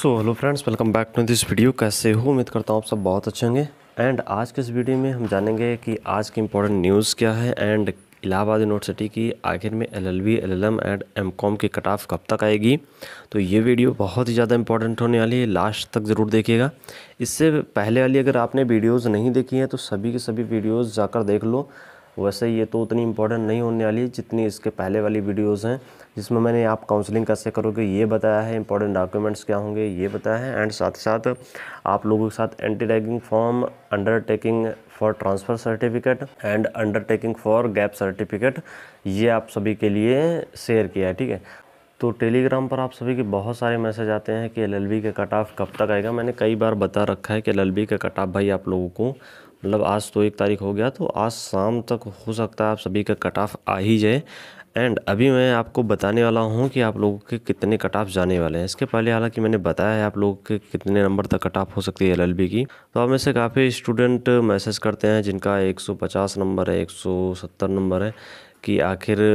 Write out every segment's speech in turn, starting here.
so hello friends welcome back to this video कैसे हो उम्मीद करता हूँ आप सब बहुत अच्छे होंगे एंड आज के इस वीडियो में हम जानेंगे कि आज की इंपॉर्टेंट न्यूज़ क्या है एंड इलाहाबाद यूनिवर्सिटी की आखिर में L L B L L M and M com की कट ऑफ कब तक आएगी तो ये वीडियो बहुत ही ज़्यादा इंपॉर्टेंट होने वाली है लास्ट तक ज़रूर देखिएगा इससे पहले वाली अगर आपने वीडियोज़ नहीं देखी हैं तो सभी के सभी वीडियोज़ जाकर देख लो वैसे ये तो उतनी इंपॉर्टेंट नहीं होने वाली जितनी इसके पहले वाली वीडियोस हैं जिसमें मैंने आप काउंसलिंग कैसे करोगे ये बताया है इंपॉर्टेंट डॉक्यूमेंट्स क्या होंगे ये बताया है एंड साथ ही साथ आप लोगों के साथ anti ragging form undertaking for transfer certificate and undertaking for gap certificate ये आप सभी के लिए शेयर किया है ठीक है तो टेलीग्राम पर आप सभी के बहुत सारे मैसेज आते हैं कि एल का कट ऑफ कब तक आएगा मैंने कई बार बता रखा है कि एल का कट ऑफ भाई आप लोगों को मतलब आज तो एक तारीख हो गया तो आज शाम तक हो सकता है आप सभी का कट ऑफ आ ही जाए एंड अभी मैं आपको बताने वाला हूं कि आप लोगों के कितने कट ऑफ जाने वाले हैं इसके पहले हालांकि मैंने बताया है आप लोगों के कितने नंबर तक कट ऑफ हो सकती है एलएलबी की तो आप में से काफ़ी स्टूडेंट मैसेज करते हैं जिनका 150 नंबर है 170 नंबर है कि आखिर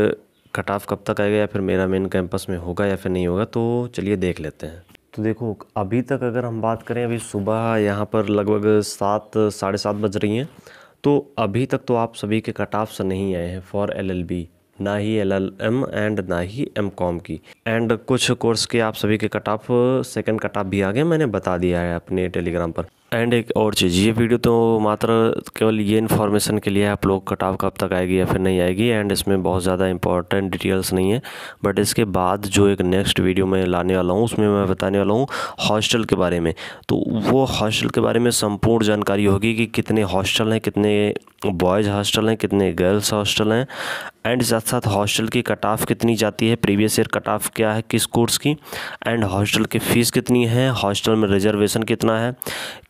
कट ऑफ कब तक आएगा या फिर मेरा मेन कैंपस में होगा या फिर नहीं होगा तो चलिए देख लेते हैं तो देखो अभी तक अगर हम बात करें अभी सुबह यहाँ पर लगभग सात साढ़े सात बज रही हैं तो अभी तक तो आप सभी के कट ऑफ्स नहीं आए हैं फॉर एलएलबी ना ही एल एल एम एंड ना ही एम कॉम की एंड कुछ कोर्स के आप सभी के cut off second cut off भी आ गए मैंने बता दिया है अपने टेलीग्राम पर एंड एक और चीज़ ये वीडियो तो मात्र केवल ये इन्फॉर्मेशन के लिए है आप लोग कट ऑफ कब तक आएगी या फिर नहीं आएगी एंड इसमें बहुत ज़्यादा इंपॉर्टेंट डिटेल्स नहीं है बट इसके बाद जो एक नेक्स्ट वीडियो मैं लाने वाला हूँ उसमें मैं बताने वाला हूँ हॉस्टल के बारे में तो वो हॉस्टल के बारे में संपूर्ण जानकारी होगी कि कितने हॉस्टल हैं कितने बॉयज़ हॉस्टल हैं कितने गर्ल्स हॉस्टल हैं एंड साथ साथ हॉस्टल की कट ऑफ कितनी जाती है प्रीवियस ईयर कट ऑफ क्या है किस कोर्स की एंड हॉस्टल की फ़ीस कितनी है हॉस्टल में रिजर्वेशन कितना है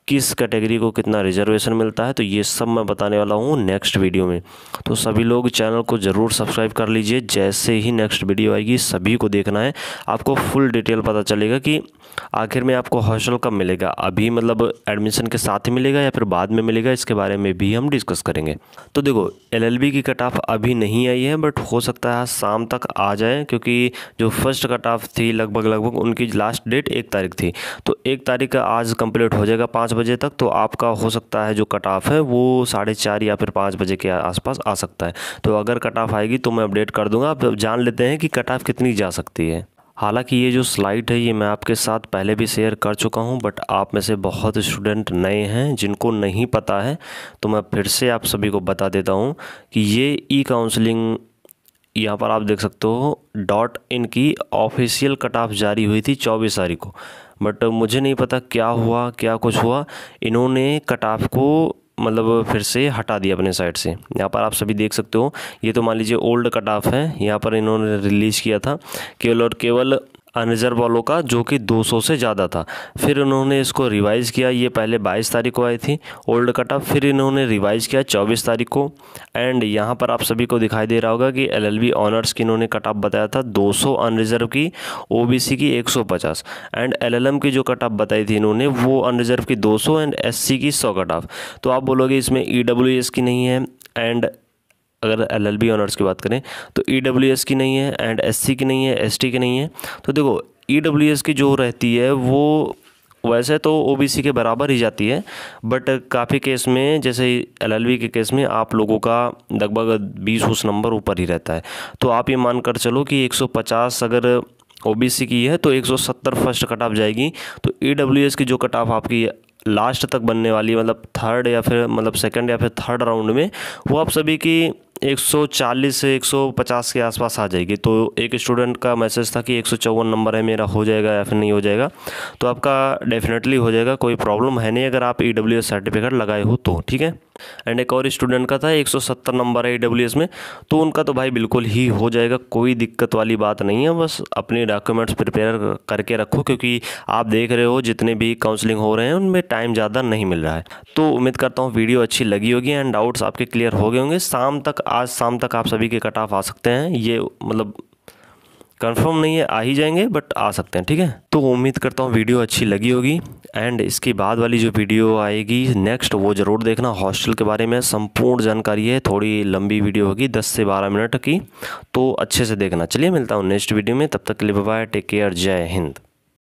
किस कैटेगरी को कितना रिजर्वेशन मिलता है तो ये सब मैं बताने वाला हूँ नेक्स्ट वीडियो में तो सभी लोग चैनल को ज़रूर सब्सक्राइब कर लीजिए जैसे ही नेक्स्ट वीडियो आएगी सभी को देखना है आपको फुल डिटेल पता चलेगा कि आखिर में आपको हॉस्टल कब मिलेगा अभी मतलब एडमिशन के साथ ही मिलेगा या फिर बाद में मिलेगा इसके बारे में भी हम डिस्कस करेंगे तो देखो एल की कट ऑफ अभी नहीं आई है बट हो सकता है शाम तक आ जाए क्योंकि जो फर्स्ट कट ऑफ थी लगभग लगभग उनकी लास्ट डेट एक तारीख थी तो एक तारीख आज कंप्लीट हो जाएगा पाँच बजे तक तो आपका हो सकता है जो कट ऑफ है वो साढ़े चार या फिर पाँच बजे के आसपास आ सकता है तो अगर कट ऑफ आएगी तो मैं अपडेट कर दूंगा आप जान लेते हैं कि कट ऑफ कितनी जा सकती है हालांकि ये जो स्लाइड है ये मैं आपके साथ पहले भी शेयर कर चुका हूं बट आप में से बहुत स्टूडेंट नए हैं जिनको नहीं पता है तो मैं फिर से आप सभी को बता देता हूं कि ये ई काउंसलिंग यहाँ पर आप देख सकते हो डॉट इन की ऑफिशियल कट ऑफ जारी हुई थी चौबीस तारीख को बट मुझे नहीं पता क्या हुआ क्या कुछ हुआ इन्होंने कट ऑफ को मतलब फिर से हटा दिया अपने साइड से यहाँ पर आप सभी देख सकते हो ये तो मान लीजिए ओल्ड कट ऑफ है यहाँ पर इन्होंने रिलीज़ किया था केवल और केवल अनरिजर्व वालों का जो कि 200 से ज़्यादा था फिर उन्होंने इसको रिवाइज़ किया ये पहले 22 तारीख को आई थी ओल्ड कट ऑफ फिर इन्होंने रिवाइज़ किया 24 तारीख को एंड यहाँ पर आप सभी को दिखाई दे रहा होगा कि एलएलबी ऑनर्स की इन्होंने कट ऑफ बताया था 200 अनरिजर्व की ओबीसी की 150 एंड एलएलएम की जो कट ऑफ बताई थी इन्होंने वो अनरिजर्व की दो एंड एस की सौ कट ऑफ तो आप बोलोगे इसमें ई की नहीं है एंड अगर एल एल बी ऑनर्स की बात करें तो ई डब्ल्यू एस की नहीं है एंड एस सी की नहीं है एस टी की नहीं है तो देखो ई डब्ल्यू एस की जो रहती है वो वैसे तो ओ बी सी के बराबर ही जाती है बट काफ़ी केस में जैसे एल एल बी के केस में आप लोगों का लगभग बीस उस नंबर ऊपर ही रहता है तो आप ये मान कर चलो कि एक सौ पचास अगर ओ बी सी की है तो एक सौ सत्तर फर्स्ट कट ऑफ जाएगी तो ई डब्ल्यू एस की जो कट ऑफ आपकी लास्ट तक बनने वाली मतलब थर्ड या फिर मतलब सेकंड या फिर थर्ड राउंड में वो आप सभी की 140 से 150 के आसपास आ जाएगी तो एक स्टूडेंट का मैसेज था कि एक नंबर है मेरा हो जाएगा या फिर नहीं हो जाएगा तो आपका डेफिनेटली हो जाएगा कोई प्रॉब्लम है नहीं अगर आप ई e सर्टिफिकेट लगाए हो तो ठीक है एंड एक और स्टूडेंट का था 170 नंबर है ई में तो उनका तो भाई बिल्कुल ही हो जाएगा कोई दिक्कत वाली बात नहीं है बस अपने डॉक्यूमेंट्स प्रिपेयर करके रखो क्योंकि आप देख रहे हो जितने भी काउंसलिंग हो रहे हैं उनमें टाइम ज़्यादा नहीं मिल रहा है तो उम्मीद करता हूँ वीडियो अच्छी लगी होगी एंड डाउट्स आपके क्लियर हो गए होंगे शाम तक आज शाम तक आप सभी के कट ऑफ आ सकते हैं ये मतलब कंफर्म नहीं है आ ही जाएंगे बट आ सकते हैं ठीक है तो उम्मीद करता हूँ वीडियो अच्छी लगी होगी एंड इसके बाद वाली जो वीडियो आएगी नेक्स्ट वो ज़रूर देखना हॉस्टल के बारे में संपूर्ण जानकारी है थोड़ी लंबी वीडियो होगी 10 से 12 मिनट की तो अच्छे से देखना चलिए मिलता हूँ नेक्स्ट वीडियो में तब तक के लिए बाय टेक केयर जय हिंद